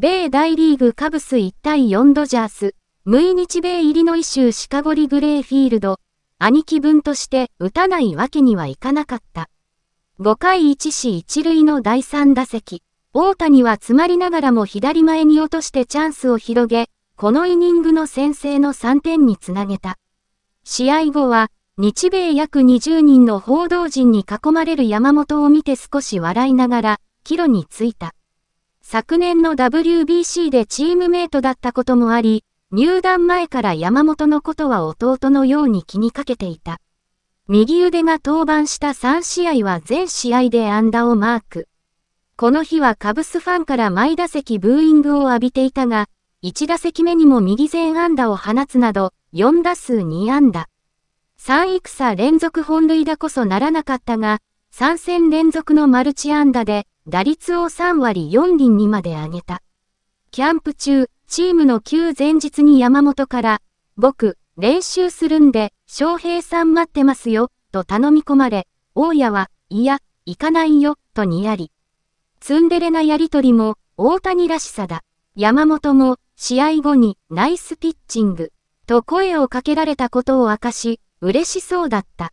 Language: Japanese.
米大リーグカブス1対4ドジャース、6日米入りのイ州シカゴリグレーフィールド、兄貴分として打たないわけにはいかなかった。5回1死1塁の第3打席、大谷は詰まりながらも左前に落としてチャンスを広げ、このイニングの先制の3点につなげた。試合後は、日米約20人の報道陣に囲まれる山本を見て少し笑いながら、帰路に着いた。昨年の WBC でチームメイトだったこともあり、入団前から山本のことは弟のように気にかけていた。右腕が登板した3試合は全試合で安打をマーク。この日はカブスファンから毎打席ブーイングを浴びていたが、1打席目にも右前安打を放つなど、4打数2安打。3戦連続本塁打こそならなかったが、3戦連続のマルチ安打で、打率を3割4厘にまで上げた。キャンプ中、チームの旧前日に山本から、僕、練習するんで、翔平さん待ってますよ、と頼み込まれ、大家は、いや、行かないよ、とにやり。ツンデレなやりとりも、大谷らしさだ。山本も、試合後に、ナイスピッチング、と声をかけられたことを明かし、嬉しそうだった。